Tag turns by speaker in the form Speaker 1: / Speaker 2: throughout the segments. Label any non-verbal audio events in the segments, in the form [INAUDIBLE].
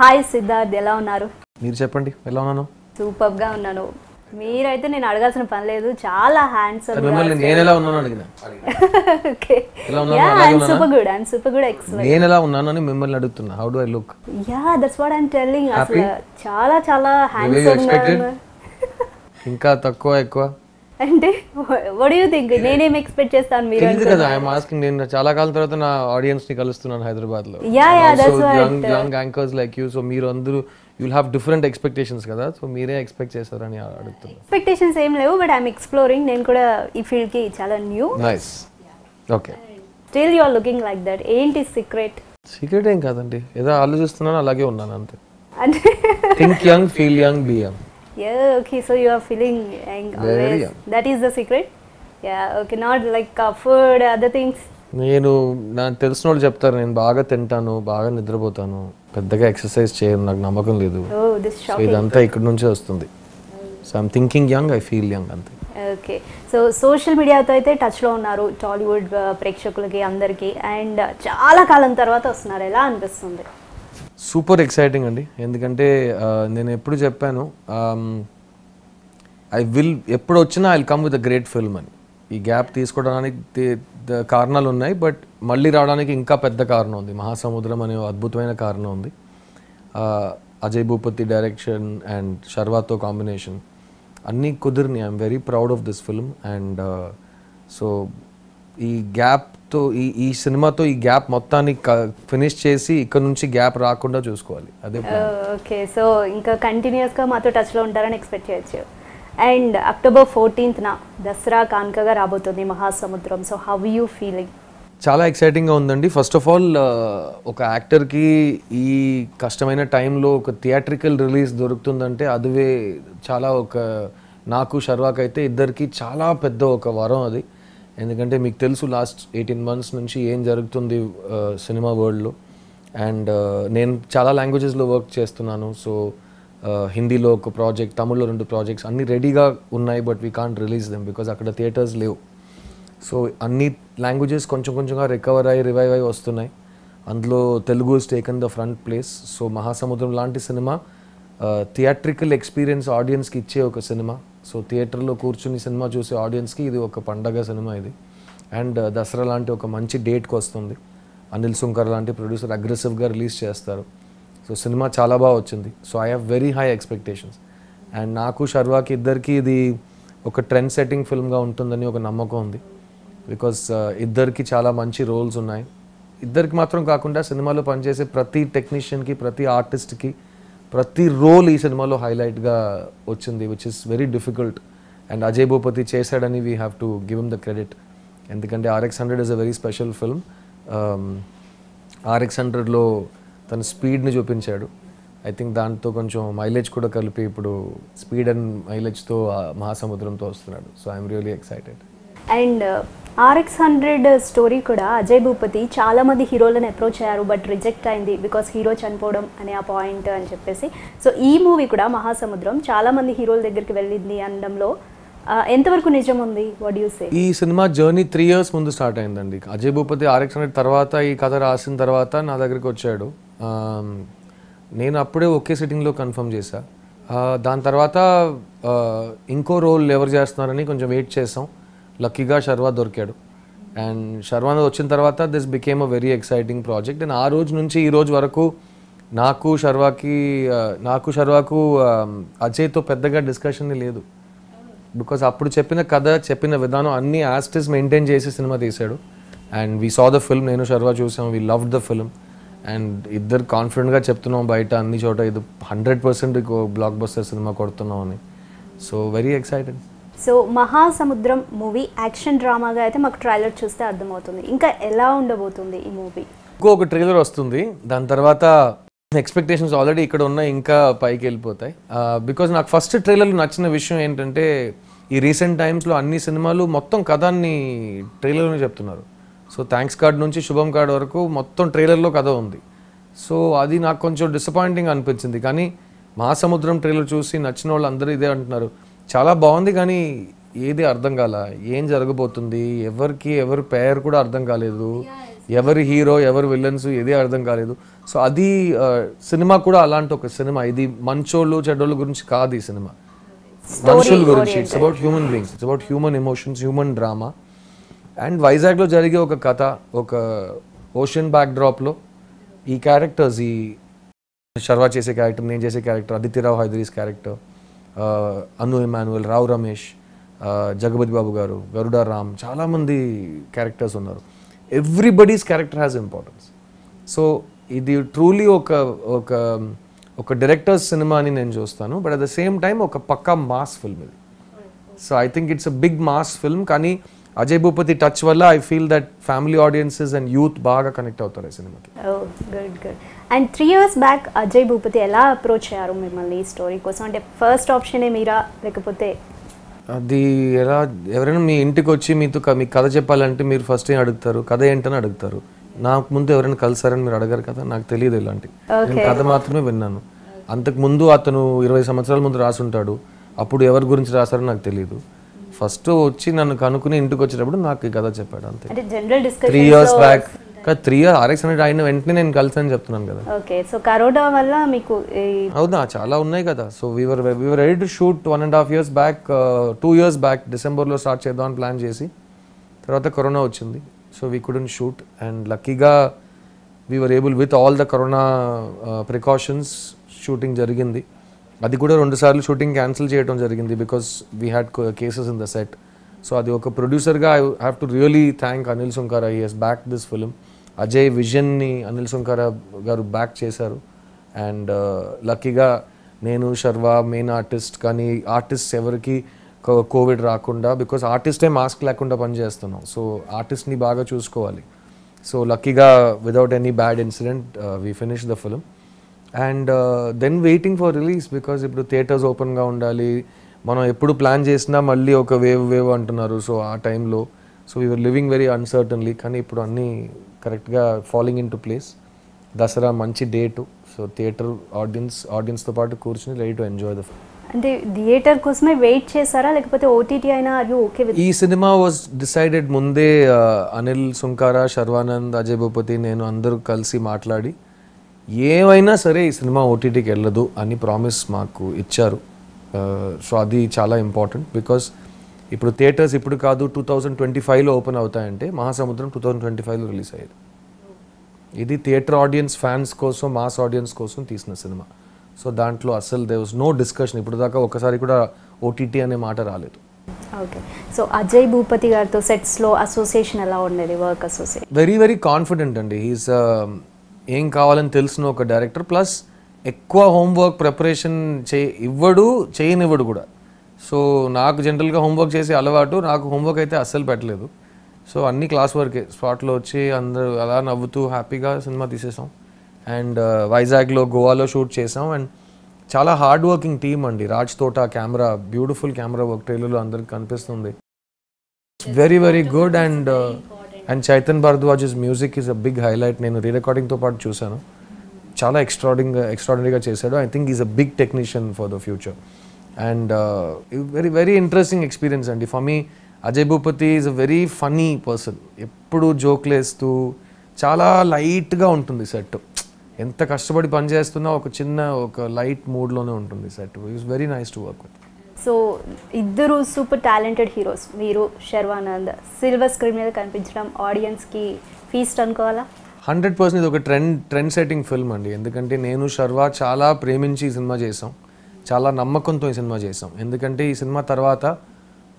Speaker 1: Hi Siddharth ఎలా ఉన్నారు
Speaker 2: మీరు చెప్పండి ఎలా ఉన్నాను
Speaker 1: సూపర్ గా ఉన్నాను మీరైతే నేను అడగాల్సిన పని లేదు చాలా హ్యాండ్సమ్ సూపర్
Speaker 2: మిమ్మల్ని ఐ లుక్
Speaker 1: యా టెల్లింగ్ చాలా చాలా హ్యాండ్స్
Speaker 2: ఇంకా తక్కువ ఎక్కువ
Speaker 1: అంటే వడ్ యూ థింక్ నేనేం ఎక్స్పెక్ట్ చేస్తాను మీరు తెలియదు కదా
Speaker 2: ఐఎమ్ ఆస్కింగ్ నేను చాలా కాలం తర్వాత నా ఆడియన్స్ ని కలుస్తున్నాను హైదరాబాద్ లో ya ya that's why young anchors like you so మీరు అందరూ you will have different expectations కదా సో మీరే ఎక్స్పెక్ట్ చేశారని అడుగుతున్నాను
Speaker 1: ఎక్స్పెక్టేషన్స్ ఏం లేవు బట్ ఐఎమ్ ఎక్స్ప్లోరింగ్ నేను కూడా ఈ ఫీల్డ్ కి చాలా new
Speaker 2: nice okay
Speaker 1: still you are looking like that ఏంటి సీక్రెట్
Speaker 2: సీక్రెట్ ఏం కాదండి ఏదో ఆలోచిస్తున్నాను అలాగే ఉన్నాను అంతే
Speaker 1: అంటే think
Speaker 2: young feel young be young
Speaker 1: Yeah, okay, so you are feeling ang- Very always. young. That is the secret? Yeah, okay, not like uh, food, other things.
Speaker 2: నేను నాకు తెలిసిన వాళ్ళు చెప్తారు నేను బాగా తింటాను బాగా నిద్రపోతాను పెద్దగా ఎక్సర్సైజ్ చేయను నాకు నమ్మకం లేదు
Speaker 1: Oh, this ఇదంతా
Speaker 2: ఇక్కడ నుంచే వస్తుంది so I'm thinking young I feel young అంతే
Speaker 1: ఓకే సో సోషల్ మీడియాతో అయితే టచ్లో ఉన్నారు టాలీవుడ్ uh, ప్రేక్షకులకి అందరికీ అండ్ uh, చాలా కాలం తర్వాత వస్తున్నారు ఎలా అనిపిస్తుంది
Speaker 2: సూపర్ ఎక్సైటింగ్ అండి ఎందుకంటే నేను ఎప్పుడు చెప్పాను ఐ విల్ ఎప్పుడు వచ్చినా I come with a great film అని ఈ గ్యాప్ తీసుకోవడానికి కారణాలు ఉన్నాయి బట్ మళ్ళీ రావడానికి ఇంకా పెద్ద కారణం ఉంది మహాసముద్రం అనే అద్భుతమైన కారణం ఉంది అజయ్ భూపతి డైరెక్షన్ అండ్ షర్వాతో కాంబినేషన్ అన్నీ కుదిరినాయి I'm very proud of this film and so ఈ గ్యాప్ సో ఈ ఈ సినిమాతో ఈ గ్యాప్ మొత్తాన్ని ఫినిష్ చేసి ఇక్కడ నుంచి గ్యాప్ రాకుండా చూసుకోవాలి
Speaker 1: అదే ఓకే uh, సో ఇంకా కంటిన్యూస్గా మాతో టచ్లో ఉంటారని ఎక్స్పెక్ట్ చేయొచ్చు అండ్ అక్టోబర్ ఫోర్టీన్త్న దసరా కాన్కగా రాబోతుంది Mahasamudram so how you feeling
Speaker 2: చాలా ఎక్సైటింగ్గా ఉందండి ఫస్ట్ ఆఫ్ ఆల్ ఒక యాక్టర్కి ఈ కష్టమైన టైంలో ఒక థియేట్రికల్ రిలీజ్ దొరుకుతుందంటే అదివే చాలా ఒక నాకు షర్వాక్ అయితే ఇద్దరికి చాలా పెద్ద ఒక వరం అది ఎందుకంటే మీకు తెలుసు లాస్ట్ ఎయిటీన్ మంత్స్ నుంచి ఏం జరుగుతుంది సినిమా వరల్డ్లో అండ్ నేను చాలా లాంగ్వేజెస్లో వర్క్ చేస్తున్నాను సో హిందీలో uh, ఒక ప్రాజెక్ట్ తమిళ్లో రెండు ప్రాజెక్ట్స్ అన్నీ రెడీగా ఉన్నాయి but we can't release them because అక్కడ థియేటర్స్ లేవు సో అన్ని లాంగ్వేజెస్ కొంచెం కొంచెంగా రికవర్ అయ్యి రివైవ్ అయ్యి వస్తున్నాయి అందులో Telugu is taken the front place so Mahasamudram లాంటి సినిమా థియేట్రికల్ ఎక్స్పీరియన్స్ ఆడియన్స్కి ఇచ్చే ఒక సినిమా సో థియేటర్లో కూర్చుని సినిమా చూసే ఆడియన్స్కి ఇది ఒక పండగ సినిమా ఇది అండ్ uh, దసరా లాంటి ఒక మంచి డేట్కి వస్తుంది అనిల్ సుంకర్ లాంటి ప్రొడ్యూసర్ అగ్రెసివ్గా రిలీజ్ చేస్తారు సో సినిమా చాలా బాగా వచ్చింది so I have very high expectations and నాకు షర్వాకి ఇద్దరికి ఇది ఒక ట్రెండ్ సెట్టింగ్ ఫిల్మ్గా ఉంటుందని ఒక నమ్మకం ఉంది బికాస్ uh, ఇద్దరికి చాలా మంచి రోల్స్ ఉన్నాయి ఇద్దరికి మాత్రం కాకుండా సినిమాలో పనిచేసే ప్రతి టెక్నీషియన్కి ప్రతి ఆర్టిస్ట్కి ప్రతి రోల్ ఈ సినిమాలో హైలైట్గా వచ్చింది which is very difficult and Ajay Bhupathi చేశాడని we have to give him the credit ఎందుకంటే RX hundred is a very special film RX హండ్రెడ్లో తన స్పీడ్ని చూపించాడు ఐ థింక్ దాంతో కొంచెం మైలేజ్ కూడా కలిపి ఇప్పుడు స్పీడ్ అండ్ మైలేజ్తో మహాసముద్రంతో వస్తున్నాడు so I'm really excited
Speaker 1: and RX hundred story కూడా అజయ్ భూపతి చాలామంది హీరోలను అప్రోచ్ అయ్యారు బట్ రిజెక్ట్ అయింది బికాస్ హీరో చనిపోవడం అనే ఆ పాయింట్ అని చెప్పేసి సో ఈ మూవీ కూడా మహాసముద్రం చాలామంది హీరోల దగ్గరికి వెళ్ళింది అనడంలో ఎంతవరకు నిజం ఉంది వాట్ యూ సే ఈ
Speaker 2: సినిమా జర్నీ త్రీ ఇయర్స్ ముందు స్టార్ట్ అయిందండి అజయ్ భూపతి ఆర్ఎక్స్ హండ్రెడ్ తర్వాత ఈ కథ రాసిన తర్వాత నా దగ్గరికి వచ్చాడు నేను అప్పుడే ఒకే సిట్టింగ్లో కన్ఫర్మ్ చేశా దాని తర్వాత ఇంకో రోల్ ఎవరు చేస్తున్నారని కొంచెం వెయిట్ చేసాం లక్కీగా శర్వా దొరికాడు అండ్ శర్వాన వచ్చిన తర్వాత this became a very exciting project and ఆ రోజు నుంచి ఈ రోజు వరకు నాకు శర్వాకి నాకు శర్వాకు అజయ్తో పెద్దగా డిస్కషన్ లేదు బికాస్ అప్పుడు చెప్పిన కథ చెప్పిన విధానం అన్ని యాస్టిస్ మెయింటైన్ చేసి సినిమా తీశాడు and we saw the film నేను శర్వా చూసాం we love the film and ఇద్దరు కాన్ఫిడెంట్గా చెప్తున్నాం బయట అన్ని చోట ఇది హండ్రెడ్ పర్సెంట్ బ్లాక్ బస్టర్ సినిమా కొడుతున్నాం అని so very excited
Speaker 1: so Mahasamudram movie action డ్రామాగా అయితే మాకు ట్రైలర్ చూస్తే అర్థమవుతుంది ఇంకా ఎలా ఉండబోతుంది ఈ మూవీ
Speaker 2: ఇంకో ఒక ట్రైలర్ వస్తుంది దాని తర్వాత ఎక్స్పెక్టేషన్స్ ఆల్రెడీ ఇక్కడ ఉన్నాయి ఇంకా పైకి వెళ్ళిపోతాయి బికాజ్ నాకు ఫస్ట్ ట్రైలర్ నచ్చిన విషయం ఏంటంటే ఈ రీసెంట్ టైమ్స్లో అన్ని సినిమాలు మొత్తం కథాన్ని ట్రైలర్లోనే చెప్తున్నారు సో థ్యాంక్స్ కార్డ్ నుంచి శుభం కార్డ్ వరకు మొత్తం ట్రైలర్లో కథ ఉంది సో అది నాకు కొంచెం డిసప్పాయింటింగ్ అనిపించింది కానీ మహాసముద్రం ట్రైలర్ చూసి నచ్చిన వాళ్ళు అందరూ ఇదే అంటున్నారు చాలా బాగుంది కానీ ఏది అర్థం కాల ఏం జరగబోతుంది ఎవరికి ఎవరి పేరు కూడా అర్థం కాలేదు ఎవరి హీరో ఎవరి విలన్స్ ఏది అర్థం కాలేదు సో అది సినిమా కూడా అలాంటి ఒక సినిమా ఇది మంచోళ్ళు చెడ్డోళ్ళు గురించి కాదు ఈ సినిమా మనుషుల గురించి it's about human beings it's about human emotions human drama and వైజాగ్లో జరిగే ఒక కథ ఒక ఓషన్ బ్యాక్ డ్రాప్లో ఈ క్యారెక్టర్స్ ఈ శర్వా చేసే క్యారెక్టర్ నేను చేసే character Aditya Rao Hydari's character Anu Emmanuel Rao Ramesh Jagapathi Babu garu Garuda Ram చాలామంది క్యారెక్టర్స్ ఉన్నారు everybody's character has importance so ఇది ట్రూలీ ఒక ఒక ఒక డైరెక్టర్స్ సినిమాని నేను చూస్తాను but at the same time ఒక పక్కా మాస్ ఫిల్మ్ ఇది so I think it's a big mass film కానీ అజయ్ భూపతి టచ్ వల్ల I feel that family audiences and youth బాగా కనెక్ట్ అవుతారు ఈ సినిమాకి
Speaker 1: good good and three years back Ajay Bhupathi ఎలా అప్రోచ్ అయ్యారు మిమ్మల్ని ఈ స్టోరీ కోసం అంటే ఫస్ట్ ఆప్షనే మీరా లేకపోతే
Speaker 2: అది ఎలా ఎవరైనా మీ ఇంటికి వచ్చి మీతో మీ కథ చెప్పాలంటే మీరు ఫస్ట్ ఏం అడుగుతారు కథ ఏంటని అడుగుతారు నాకు ముందు ఎవరైనా కలిసారని మీరు అడగారు కదా నాకు తెలియదు ఇలాంటి నేను కథ మాత్రమే విన్నాను అంతకు ముందు అతను ఇరవై సంవత్సరాల ముందు రాసుంటాడు అప్పుడు ఎవరి గురించి రాశారో నాకు తెలియదు ఫస్ట్ వచ్చి నన్ను కనుక్కుని ఇంటికి వచ్చేటప్పుడు నాకు ఈ కథ చెప్పాడు అంతే
Speaker 1: three years back
Speaker 2: three year RX hundred అయిన వెంటనే నేను కలిసి అని చెప్తున్నాను
Speaker 1: కదా సో కరోనా వల్ల మీకు
Speaker 2: అవునా చాలా ఉన్నాయి కదా so we are we are ready to shoot one and half years back two years back డిసెంబర్లో స్టార్ట్ చేద్దాం అని ప్లాన్ చేసి తర్వాత కరోనా వచ్చింది so we couldn't shoot and లక్కీగా we are able with all the corona precautions shooting జరిగింది అది కూడా రెండుసార్లు షూటింగ్ క్యాన్సిల్ చేయడం జరిగింది because we had cases in the set so అది ఒక ప్రొడ్యూసర్గా I have to really thank Anil Sunkara I he's back this film Ajay విజన్ని అనిల్ సుంకార గారు బ్యాక్ చేశారు అండ్ లక్కీగా uh, నేను శర్వా మెయిన్ ఆర్టిస్ట్ కానీ ఆర్టిస్ట్ ఎవరికి కోవిడ్ రాకుండా బికాస్ ఆర్టిస్టే మాస్క్ లేకుండా పనిచేస్తున్నాం సో ఆర్టిస్ట్ని బాగా చూసుకోవాలి సో లక్కీగా without any bad incident we finish the film and then waiting for release because ఇప్పుడు థియేటర్స్ ఓపెన్గా ఉండాలి మనం ఎప్పుడు ప్లాన్ చేసినా మళ్ళీ ఒక వేవ్ వేవ్ అంటున్నారు సో ఆ టైంలో so you're living very uncertainly కానీ ఇప్పుడు అన్నీ కరెక్ట్గా following into place Dasara మంచి డేటు సో థియేటర్ ఆడియన్స్ ఆడియన్స్తో పాటు కూర్చుని రెడీ టు ఎంజాయ్ ద
Speaker 1: అంటే థియేటర్ కోసమే వెయిట్ చేశారా లేకపోతే ఓటీటీ అయినా అది ఓకే ఈ
Speaker 2: సినిమా వాజ్ డిసైడెడ్ ముందే అనిల్ సుంకారా శర్వానంద్ అజయ్ భూపతి నేను అందరూ కలిసి మాట్లాడి ఏమైనా సరే ఈ సినిమా ఓటీటీకి వెళ్ళదు అని ప్రామిస్ మాకు ఇచ్చారు సో అది చాలా ఇంపార్టెంట్ బికాస్ ఇప్పుడు థియేటర్స్ ఇప్పుడు కాదు టూ థౌజండ్ ట్వంటీ ఫైవ్లో ఓపెన్ అవుతాయంటే మహాసముద్రం టూ థౌజండ్ ట్వంటీ ఫైవ్లో రిలీజ్ అయ్యేది ఇది థియేటర్ ఆడియన్స్ ఫ్యాన్స్ కోసం మాస్ ఆడియన్స్ కోసం తీసిన సినిమా సో దాంట్లో అసలు దే వాజ్ నో డిస్కషన్ ఇప్పుడు దాకా ఒకసారి కూడా ఓటీటీ అనే మాట రాలేదు
Speaker 1: ఓకే సో అజయ్ భూపతి గారితో సెట్స్లో అసోసియేషన్ ఎలా ఉండేది work association
Speaker 2: very very confident అండి హీస్ ఏం కావాలని తెలిసిన ఒక డైరెక్టర్ ప్లస్ ఎక్కువ హోంవర్క్ ప్రిపరేషన్ చే ఇవ్వడు చేయనివ్వడు కూడా సో నాకు జనరల్గా హోంవర్క్ చేసే అలవాటు నాకు హోంవర్క్ అయితే అస్సలు పెట్టలేదు సో అన్ని క్లాస్ వర్కే స్పాట్లో వచ్చి అందరూ అలా నవ్వుతూ హ్యాపీగా సినిమా తీసేసాం అండ్ వైజాగ్లో గోవాలో షూట్ చేసాం అండ్ చాలా హార్డ్ వర్కింగ్ టీమ్ అండి రాజ్ తోట కెమెరా బ్యూటిఫుల్ కెమెరా వర్క్ ట్రైలర్లో అందరికి కనిపిస్తుంది very very good and and Chaitan Bharadwaj's music is a big highlight నేను రీ రికార్డింగ్తో పాటు చూశాను చాలా ఎక్స్ట్రాడింగ్ ఎక్స్ట్రాడినరీగా చేశాడు I think is a big technician for the future and very very interesting experience అండి for me Ajay Bhupathi is a very funny person ఎప్పుడు జోక్లేస్తూ చాలా లైట్గా ఉంటుంది సెట్ ఎంత కష్టపడి పనిచేస్తున్నా ఒక చిన్న ఒక లైట్ మూడ్లోనే ఉంటుంది set it's very nice to work with
Speaker 1: so ఇద్దరు సూపర్ టాలెంటెడ్ హీరోస్ మీరు శర్వానంద్ సిల్వర్ స్క్రీన్ మీద కనిపించడం ఆడియన్స్కి ఫీస్ట్ అనుకోవాలా
Speaker 2: హండ్రెడ్ పర్సెంట్ ఇది ఒక ట్రెండ్ ట్రెండ్ సెట్టింగ్ ఫిల్మ్ అండి ఎందుకంటే నేను శర్వా చాలా ప్రేమించి ఈ సినిమా చేసాం చాలా నమ్మకంతో ఈ సినిమా చేసాం ఎందుకంటే ఈ సినిమా తర్వాత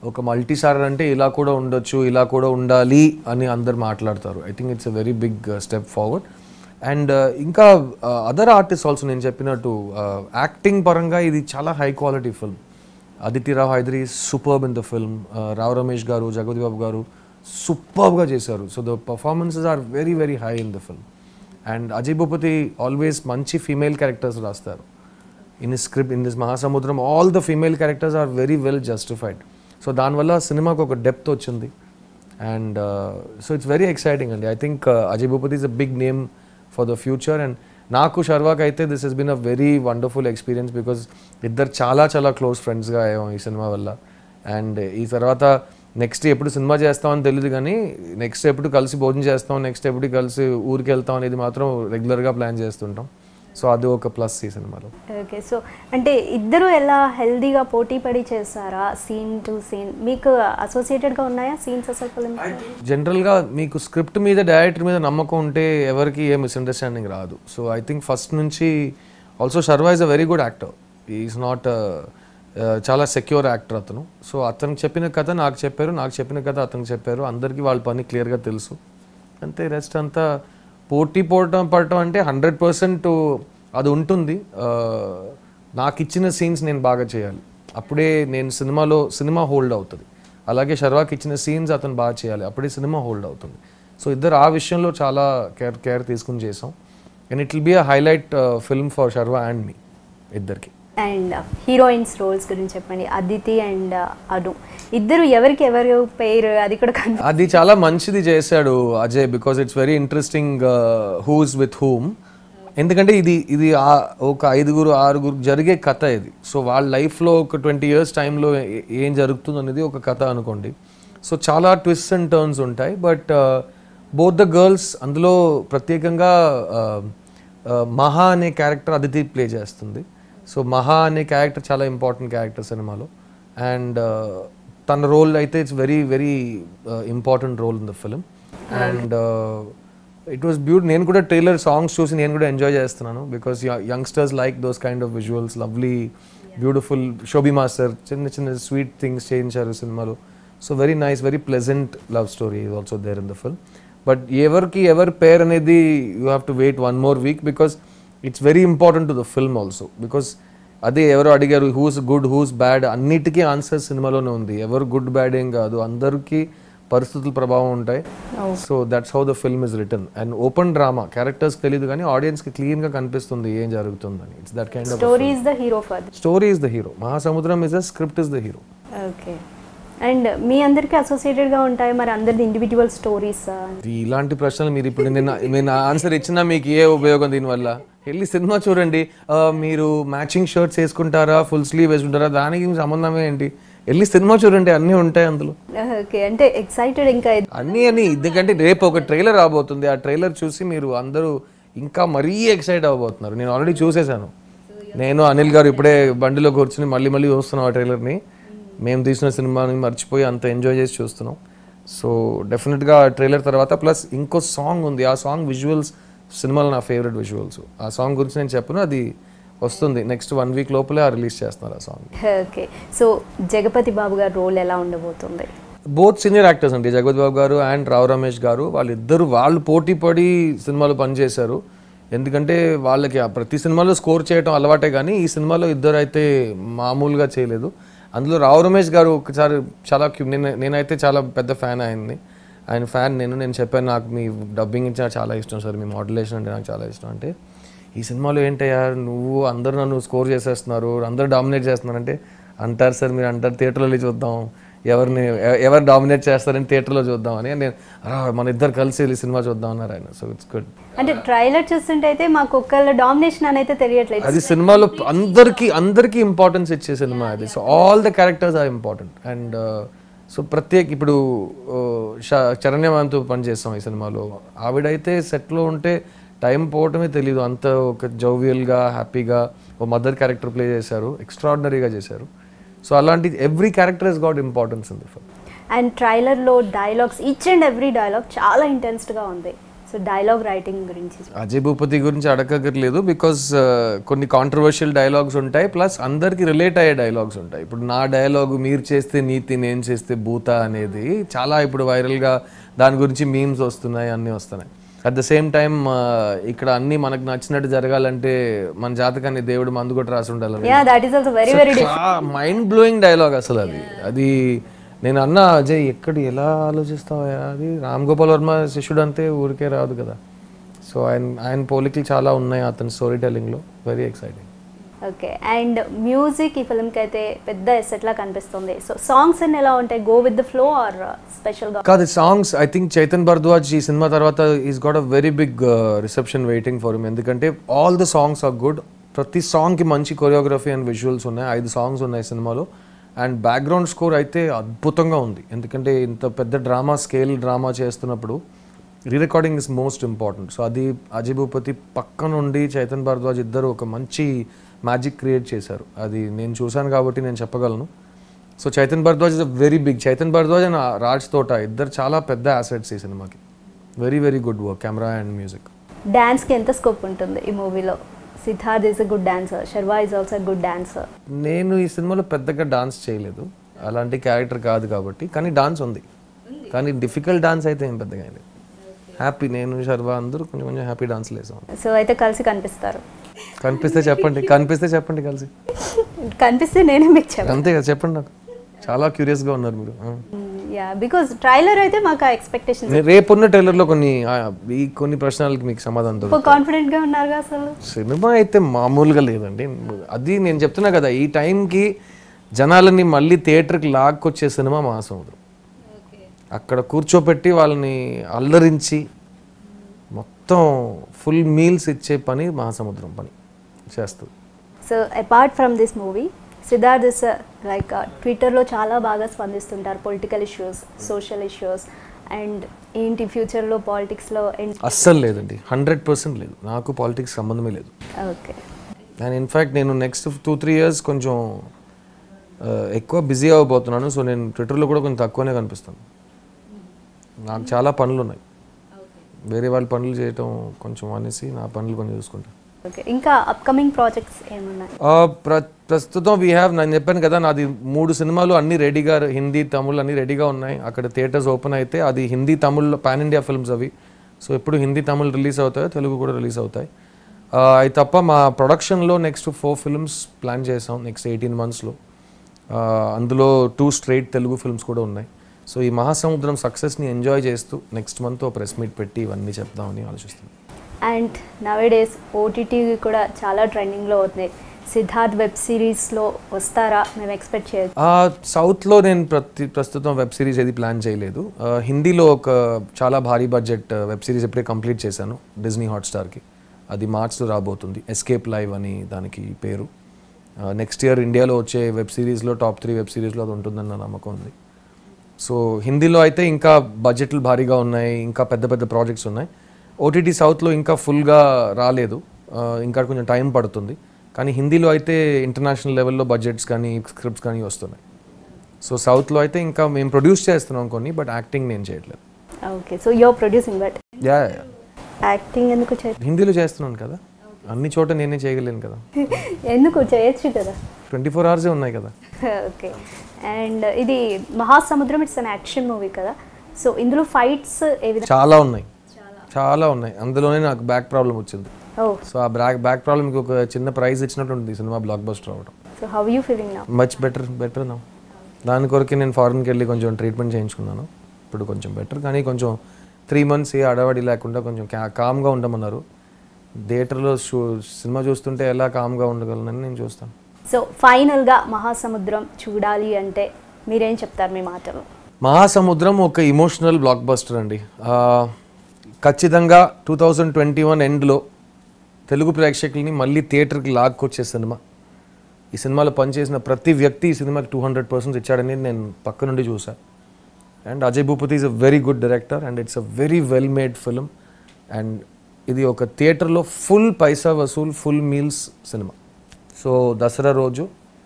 Speaker 2: ఒక మల్టీసార్ అంటే ఇలా కూడా ఉండొచ్చు ఇలా కూడా ఉండాలి అని అందరు మాట్లాడతారు I think it's a very big step forward and ఇంకా అదర్ ఆర్టిస్ట్ ఆల్సో నేను చెప్పినట్టు యాక్టింగ్ uh, పరంగా ఇది చాలా high quality film Aditi Rao Hydari superb in the film Rao Ramesh garu Jagapathi Babu garu సూపర్బ్గా చేశారు so the performances are very very high in the film and Ajay Bhupathi always మంచి female characters రాస్తారు in script in this Mahasamudram all the female characters are very well justified so దానివల్ల సినిమాకు ఒక depth వచ్చింది and so it's very exciting అండి I think Ajay Bhupathi is a big name for the future and నాకు షర్వాక్ అయితే this he's been a very wonderful experience because ఇద్దరు చాలా చాలా క్లోజ్ ఫ్రెండ్స్గా అయ్యాం ఈ సినిమా వల్ల అండ్ ఈ తర్వాత నెక్స్ట్ ఎప్పుడు సినిమా చేస్తామని తెలియదు కానీ నెక్స్ట్ ఎప్పుడు కలిసి భోజనం చేస్తాం నెక్స్ట్ ఎప్పుడు కలిసి ఊరికి వెళ్తాం అనేది మాత్రం రెగ్యులర్గా ప్లాన్ చేస్తుంటాం సో అది ఒక ప్లస్ ఈ సినిమాలో
Speaker 1: ఓకే సో అంటే ఇద్దరు ఎలా హెల్దీగా పోటీ పడి చేస్తారా సీన్ టు సీన్ మీకు అసోసియేటెడ్గా ఉన్నాయా సీన్స్ అసలు ఫిల్మ్
Speaker 2: జనరల్గా మీకు స్క్రిప్ట్ మీద డైరెక్టర్ మీద నమ్మకం ఉంటే ఎవరికి ఏ మిస్అండర్స్టాండింగ్ రాదు సో ఐ థింక్ ఫస్ట్ నుంచి also Sharwa is a very good actor is not చాలా సెక్యూర్ యాక్టర్ అతను సో అతను చెప్పిన కథ నాకు చెప్పారు నాకు చెప్పిన కథ అతనికి చెప్పారు అందరికీ వాళ్ళ పని క్లియర్గా తెలుసు అంతే రెస్ట్ అంతా పోటీ పోవటం పడటం అంటే హండ్రెడ్ పర్సెంట్ అది ఉంటుంది నాకు ఇచ్చిన సీన్స్ నేను బాగా చేయాలి అప్పుడే నేను సినిమాలో సినిమా హోల్డ్ అవుతుంది అలాగే షర్వాకి ఇచ్చిన సీన్స్ అతను బాగా చేయాలి అప్పుడే సినిమా హోల్డ్ అవుతుంది సో ఇద్దరు ఆ విషయంలో చాలా కేర్ కేర్ తీసుకుని చేసాం and it will be a highlight film for Sharwa and me ఇద్దరికి
Speaker 1: అండ్ హీరోయిన్స్ రోల్స్ గురించి చెప్పండి అదితి అండ్ uh, అను ఇద్దరు ఎవరికి ఎవరు పేరు అది కూడా
Speaker 2: అది చాలా మంచిది చేశాడు Ajay because it's very interesting whose with whom ఎందుకంటే ఇది ఇది ఒక ఐదుగురు ఆరుగురు జరిగే కథ ఇది సో వాళ్ళ లైఫ్లో ఒక ట్వంటీ ఇయర్స్ టైంలో ఏం జరుగుతుంది అనేది ఒక కథ అనుకోండి సో చాలా ట్విస్ట్ అండ్ టర్న్స్ ఉంటాయి బట్ బోత్ ద గర్ల్స్ అందులో ప్రత్యేకంగా మహా అనే క్యారెక్టర్ అదితి ప్లే చేస్తుంది సో మహా అనే క్యారెక్టర్ చాలా ఇంపార్టెంట్ క్యారెక్టర్ సినిమాలో అండ్ తన రోల్ అయితే it's very very important role in the film and it was beaut నేను కూడా ట్రైలర్ సాంగ్స్ చూసి నేను కూడా ఎంజాయ్ చేస్తున్నాను because youngsters like those kind of visuals lovely beautiful Shobi master చిన్న చిన్న స్వీట్ థింగ్స్ చేయించారు సినిమాలో so very nice very pleasant love story is also there in the film but ఎవరికి ఎవరి పేరు అనేది you have to wait one more week because it's very important to the film also because అదే ఎవరో అడిగారు who's good who's bad అన్నిటికీ answer సినిమాలోనే ఉంది ఎవరు గుడ్ బ్యాడ్ ఏం కాదు అందరికీ పరిస్థితుల ప్రభావం ఉంటాయి so that's how the film is return and open drama characters తెలియదు కానీ ఆడియన్స్ కి క్లీన్ గా కనిపిస్తుంది ఏం జరుగుతుందని it's that kind of story
Speaker 1: is the hero for
Speaker 2: story is the hero Mahasamudram is the script is the hero
Speaker 1: okay and మీ అందరికి associated గా ఉంటాయి మరి అందరిది ఇండివిడ్యువల్ స్టోరీస్ uh,
Speaker 2: ఇలాంటి ప్రశ్నలు మీరు ఇప్పుడు నేను నేను ఆన్సర్ ఇచ్చినా మీకు ఏ ఉపయోగం దీనివల్ల వెళ్ళి సినిమా చూడండి uh, మీరు మ్యాచింగ్ షర్ట్స్ వేసుకుంటారా ఫుల్ స్లీవ్ వేసుకుంటారా దానికి సంబంధం ఏంటి వెళ్ళి సినిమా చూడండి అన్నీ ఉంటాయి అందులో
Speaker 1: అంటే ఎక్సైటెడ్ ఇంకా
Speaker 2: అన్నీ అని ఎందుకంటే రేపు ఒక ట్రైలర్ రాబోతుంది ఆ ట్రైలర్ చూసి మీరు అందరూ ఇంకా మరీ ఎక్సైట్ అవ్వబోతున్నారు నేను ఆల్రెడీ చూసేశాను నేను అనిల్ గారు ఇప్పుడే బండిలో కూర్చుని మళ్ళీ మళ్ళీ చూస్తున్నాం ఆ ట్రైలర్ని మేము తీసిన సినిమాని మర్చిపోయి అంత ఎంజాయ్ చేసి చూస్తున్నాం సో డెఫినెట్గా ట్రైలర్ తర్వాత ప్లస్ ఇంకో సాంగ్ ఉంది ఆ సాంగ్ విజువల్స్ సినిమాలో నా ఫేవరెట్ విజువల్స్ ఆ సాంగ్ గురించి నేను చెప్పను అది వస్తుంది నెక్స్ట్ వన్ వీక్ లోపలే రిలీజ్ చేస్తున్నారు ఆ song
Speaker 1: okay so Jagapathi Babu garu role ఎలా ఉండబోతుంది
Speaker 2: బోత్ సీనియర్ యాక్టర్స్ అండి జగపతి బాబు గారు అండ్ రావు రమేష్ గారు వాళ్ళిద్దరు వాళ్ళు పోటీ పడి సినిమాలు పనిచేశారు ఎందుకంటే వాళ్ళకి ప్రతి సినిమాలో స్కోర్ చేయడం అలవాటే కానీ ఈ సినిమాలో ఇద్దరు అయితే మామూలుగా చేయలేదు అందులో రావు రమేష్ గారు ఒకసారి చాలా నేను నేనైతే చాలా పెద్ద ఫ్యాన్ అయింది ఆయన ఫ్యాన్ నేను నేను చెప్పాను నాకు మీ డబ్బింగ్ చాలా ఇష్టం సార్ మీ మోడలేషన్ అంటే నాకు చాలా ఇష్టం అంటే ఈ సినిమాలో ఏంటయ్యా నువ్వు అందరు నన్ను స్కోర్ చేసేస్తున్నారు అందరు డామినేట్ చేస్తున్నారు అంటే అంటారు సార్ మీరు అంటారు థియేటర్లో చూద్దాం ఎవరిని ఎవరు డామినేట్ చేస్తారని థియేటర్లో చూద్దాం అని నేను మన ఇద్దరు కలిసి వెళ్ళి సినిమా చూద్దాం అన్నారు ఆయన సో ఇట్స్ గుడ్
Speaker 1: అంటే ట్రైలర్ చూస్తుంటే అయితే మాకు ఒకళ్ళ డామినేషన్ అనేది తెలియట్లేదు అది
Speaker 2: సినిమాలో అందరికీ అందరికీ ఇంపార్టెన్స్ ఇచ్చే సినిమా అది so all the characters are important and so ప్రత్యేక ఇప్పుడు uh, చరణ్యమాన్తో పనిచేస్తాం ఈ సినిమాలో ఆవిడైతే సెట్లో ఉంటే టైం పోవటమే తెలీదు అంత ఒక జోవియల్గా హ్యాపీగా ఒక మదర్ క్యారెక్టర్ ప్లే చేశారు ఎక్స్ట్రాడినరీగా చేశారు సో అలాంటి every character is got importance ఉంది ఫిల్మ్
Speaker 1: అండ్ ట్రైలర్లో dialogues each and every dialogue చాలా ఇంటెన్స్డ్గా ఉంది సో డైలాగ్ రైటింగ్ గురించి
Speaker 2: అజయ్ భూపతి గురించి అడగక్కర్లేదు బికాస్ uh, కొన్ని కాంట్రవర్షియల్ డైలాగ్స్ ఉంటాయి ప్లస్ అందరికీ రిలేట్ అయ్యే డైలాగ్స్ ఉంటాయి ఇప్పుడు నా డైలాగ్ మీరు చేస్తే నీతి నేను చేస్తే భూత అనేది చాలా ఇప్పుడు వైరల్గా దాని గురించి మీమ్స్ వస్తున్నాయి అన్నీ వస్తున్నాయి అట్ ద సేమ్ టైం ఇక్కడ అన్ని మనకు నచ్చినట్టు జరగాలంటే మన జాతకాన్ని దేవుడు మందు కూడా రాసి
Speaker 1: ఉండాలి
Speaker 2: మైండ్ బ్లోయింగ్ డైలాగ్ అసలు అది అది నేను అన్న అజయ్ ఎక్కడ ఎలా ఆలోచిస్తావా అది రామ్ గోపాల్ వర్మ శిష్యుడు అంతే ఊరికే రాదు కదా సో ఆయన ఆయన పోలికలు చాలా ఉన్నాయి అతని స్టోరీ టెల్లింగ్లో very exciting
Speaker 1: okay and music ఈ ఫిల్మ్కి అయితే పెద్ద ఎసెట్లా కనిపిస్తుంది సో సాంగ్స్ అన్ని ఎలా ఉంటాయి go with the flow are స్పెషల్గా
Speaker 2: కాదు songs I think Chaitan Bharadwaj ఈ సినిమా తర్వాత is got a very big reception waiting for him ఎందుకంటే all the songs are good ప్రతి సాంగ్కి మంచి కొరియోగ్రఫీ అండ్ విజువల్స్ ఉన్నాయి ఐదు సాంగ్స్ ఉన్నాయి సినిమాలో అండ్ బ్యాక్గ్రౌండ్ స్కోర్ అయితే అద్భుతంగా ఉంది ఎందుకంటే ఇంత పెద్ద డ్రామా స్కేల్ డ్రామా చేస్తున్నప్పుడు re recording is most important so అది అజయ్ భూపతి పక్క నుండి చైతన్ భారద్వాజ్ ఇద్దరు ఒక మంచి మ్యాజిక్ క్రియేట్ చేశారు అది నేను చూశాను కాబట్టి నేను చెప్పగలను so Chaitan Bharadwaj is a very big Chaitan Bharadwaj and Raj Thota ఇద్దరు చాలా పెద్ద యాసెట్స్ ఈ సినిమాకి very very good work camera and music
Speaker 1: డ్యాన్స్కి ఎంత స్కోప్ ఉంటుంది ఈ మూవీలో Siddharth is a good dancer Sharwa is also good dancer
Speaker 2: నేను ఈ సినిమాలో పెద్దగా డాన్స్ చేయలేదు అలాంటి క్యారెక్టర్ కాదు కాబట్టి కానీ డాన్స్ ఉంది కానీ డిఫికల్ట్ డాన్స్ అయితే ఏం పెద్దగా అయింది హ్యాపీ నేను శర్వా అందరూ కొంచెం కొంచెం హ్యాపీ డాన్స్ వేసాం
Speaker 1: సో అయితే కలిసి కనిపిస్తారు
Speaker 2: కనిపిస్తే చెప్పండి కనిపిస్తే చెప్పండి కలిసి
Speaker 1: కనిపిస్తే నేనే మీకు చెప్పాను అంతే
Speaker 2: కదా చెప్పండి నాకు చాలా క్యూరియస్గా ఉన్నారు మీరు
Speaker 1: యా బికాజ్ ట్రైలర్ అయితే మాకు ఎక్స్పెక్టేషన్
Speaker 2: ఉన్న ట్రైలర్ లో కొన్ని ఈ కొన్ని ప్రశ్నలకు మీకు సమాధానం దొరుకుతుంది
Speaker 1: కాన్ఫిడెంట్ గా ఉన్నారు అసలు
Speaker 2: సినిమా అయితే మామూలుగా లేదండి అది నేను చెప్తున్నా కదా ఈ టైంకి జనాలని మళ్ళీ థియేటర్కి లాక్కొచ్చే సినిమా మాసం అక్కడ కూర్చోపెట్టి వాళ్ళని అల్లరించి మొత్తం ఫుల్ మీల్స్ ఇచ్చే పని మహాసముద్రం పని చేస్తుంది
Speaker 1: so apart from this movie Siddharth sir like ట్విట్టర్లో చాలా బాగా స్పందిస్తుంటారు political issues social issues and ఏంటి ఫ్యూచర్లో పాలిటిక్స్లో
Speaker 2: అస్సలు లేదండి హండ్రెడ్ పర్సెంట్ లేదు నాకు పాలిటిక్స్ సంబంధమే లేదు ఓకే అండ్ ఇన్ఫ్యాక్ట్ నేను నెక్స్ట్ టూ త్రీ ఇయర్స్ కొంచెం uh, ఎక్కువ బిజీ అవ్వబోతున్నాను సో నేను ట్విట్టర్లో కూడా కొంచెం తక్కువనే కనిపిస్తాను నాకు చాలా పనులు ఉన్నాయి వేరే వాళ్ళ పనులు చేయటం కొంచెం అనేసి నా పనులు కొంచెం చూసుకుంటాను
Speaker 1: ఇంకా అప్కమింగ్ ప్రాజెక్ట్స్ ఏమున్నాయి
Speaker 2: ప్రస్తుతం వీ హ్యావ్ నేను చెప్పాను కదా నాది మూడు సినిమాలు అన్ని రెడీగా హిందీ తమిళ్ అన్ని రెడీగా ఉన్నాయి అక్కడ థియేటర్స్ ఓపెన్ అయితే అది Hindi Tamil pan India films అవి సో ఎప్పుడు హిందీ తమిళ్ రిలీజ్ అవుతాయో తెలుగు కూడా రిలీజ్ అవుతాయి అది తప్ప మా ప్రొడక్షన్లో నెక్స్ట్ ఫోర్ ఫిల్మ్స్ ప్లాన్ చేసాం నెక్స్ట్ ఎయిటీన్ మంత్స్లో అందులో టూ స్ట్రైట్ తెలుగు ఫిల్మ్స్ కూడా ఉన్నాయి సో ఈ మహాసముద్రం సక్సెస్ని ఎంజాయ్ చేస్తూ నెక్స్ట్ మంత్ ప్రెస్ మీట్ పెట్టి ఇవన్నీ చెప్దామని ఆలోచిస్తున్నాం
Speaker 1: అండ్ నవేడేస్ ఓటీటీ కూడా చాలా ట్రెండింగ్లో అవుతుంది సిద్ధార్థ్ వెబ్ సిరీస్లో వస్తారా మేము ఎక్స్పెక్ట్ చేయదు
Speaker 2: సౌత్లో నేను ప్రతి ప్రస్తుతం వెబ్ సిరీస్ ఏది ప్లాన్ చేయలేదు హిందీలో ఒక చాలా భారీ బడ్జెట్ వెబ్ సిరీస్ ఇప్పుడే కంప్లీట్ చేశాను డిజ్నీ హాట్స్టార్కి అది మార్చ్లో రాబోతుంది ఎస్కేప్ లైవ్ అని దానికి పేరు నెక్స్ట్ ఇయర్ ఇండియాలో వచ్చే వెబ్ సిరీస్లో టాప్ త్రీ వెబ్ సిరీస్లో అది ఉంటుందన్న నమ్మకం ఉంది సో హిందీలో అయితే ఇంకా బడ్జెట్లు భారీగా ఉన్నాయి ఇంకా పెద్ద పెద్ద ప్రాజెక్ట్స్ ఉన్నాయి ఓటీటీ సౌత్లో ఇంకా ఫుల్గా రాలేదు ఇంకా కొంచెం టైం పడుతుంది కానీ హిందీలో అయితే ఇంటర్నేషనల్ లెవెల్లో బడ్జెట్స్ కానీ స్క్రిప్ట్స్ కానీ వస్తున్నాయి సో సౌత్లో అయితే ఇంకా మేము ప్రొడ్యూస్ చేస్తున్నాం కొన్ని బట్ యాక్టింగ్ నేను చేయట్లేదు
Speaker 1: okay so your producing but yeah acting ఎందుకు
Speaker 2: హిందీలో చేస్తున్నాను కదా అన్ని చోట నేనే చేయగలేను కదా
Speaker 1: [LAUGHS] ఎందుకు చేయొచ్చు కదా
Speaker 2: ట్వంటీ ఫోర్ అవర్సే ఉన్నాయి కదా
Speaker 1: ఓకే [LAUGHS] అండ్ ఇది Mahasamudram it's an action movie కదా సో ఇందులో ఫైట్స్ చాలా
Speaker 2: ఉన్నాయి చాలా ఉన్నాయి అందులోనే నాకు బ్యాక్ ప్రాబ్లం వచ్చింది సో ఆ బ్యాక్ బ్యాక్ ప్రాబ్లం ఒక చిన్న ప్రైజ్ ఇచ్చినట్టు సినిమా బ్లాక్ బస్టర్ అవ్వడం
Speaker 1: so how you feeling now
Speaker 2: much better better now దాని కొరకు నేను ఫారెన్కి వెళ్ళి కొంచెం ట్రీట్మెంట్ చేయించుకున్నాను ఇప్పుడు కొంచెం బెటర్ కానీ కొంచెం త్రీ మంత్స్ ఏ అడవాడి లేకుండా కొంచెం కామ్గా ఉండమన్నారు థియేటర్లో సినిమా చూస్తుంటే ఎలా కామ్గా ఉండగలనని నేను చూస్తాను
Speaker 1: సో ఫైనల్గా మహాసముద్రం చూడాలి అంటే మీరేం చెప్తారు మీ మాటలు
Speaker 2: మహాసముద్రం ఒక ఇమోషనల్ బ్లాక్ బస్టర్ అండి ఖచ్చితంగా టూ థౌజండ్ ట్వంటీ వన్ ఎండ్లో తెలుగు ప్రేక్షకుల్ని మళ్ళీ థియేటర్కి లాక్కొచ్చే సినిమా ఈ సినిమాలో పనిచేసిన ప్రతి వ్యక్తి ఈ సినిమాకి టూ హండ్రెడ్ పర్సెంట్ ఇచ్చాడని నేను పక్క నుండి చూశాను and Ajay Bhupathi is a very good director and it's a very well made film and ఇది ఒక థియేటర్లో ఫుల్ పైసా వసూల్ ఫుల్ మీల్స్ సినిమా సో దసరా రోజు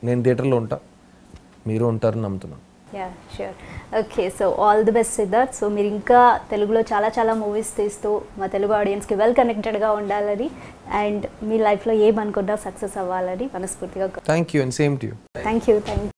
Speaker 2: నేను థియేటర్లో ఉంటా మీరు ఉంటారని నమ్ముతున్నాను
Speaker 1: yeah okay so all the best Siddharth so మీరు ఇంకా తెలుగులో చాలా చాలా మూవీస్ తీస్తూ మా తెలుగు ఆడియన్స్కి వెల్ కనెక్టెడ్గా ఉండాలని అండ్ మీ లైఫ్లో ఏమనుకున్నా సక్సెస్ అవ్వాలని మనస్ఫూర్తిగా
Speaker 2: thank you and same to you
Speaker 1: thank you thank